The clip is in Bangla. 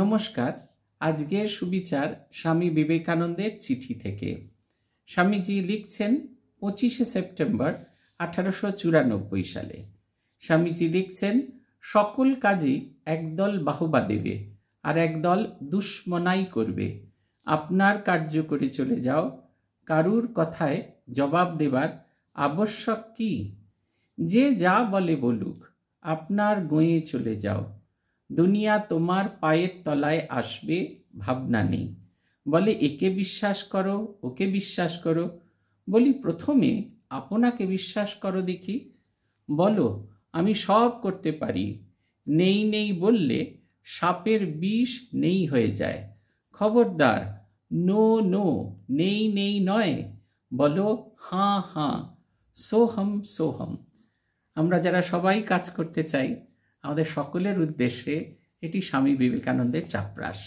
নমস্কার আজকের সুবিচার স্বামী বিবেকানন্দের চিঠি থেকে স্বামীজি লিখছেন পঁচিশে সেপ্টেম্বর আঠারোশো চুরানব্বই সালে স্বামীজি লিখছেন সকল কাজে একদল বাহবা দেবে আর একদল দুশ্মনাই করবে আপনার কার্য করে চলে যাও কারুর কথায় জবাব দেবার আবশ্যক কি যে যা বলে বলুক আপনার গঁয়ে চলে যাও দুনিয়া তোমার পায়ের তলায় আসবে ভাবনা নেই বলে একে বিশ্বাস করো ওকে বিশ্বাস করো বলি প্রথমে আপনাকে বিশ্বাস করো দেখি বলো আমি সব করতে পারি নেই নেই বললে সাপের বিষ নেই হয়ে যায় খবরদার নো নো নেই নেই নয় বলো হাঁ হাঁ সোহম সোহম আমরা যারা সবাই কাজ করতে চাই আমাদের সকলের উদ্দেশ্যে এটি স্বামী বিবেকানন্দের চাপরাস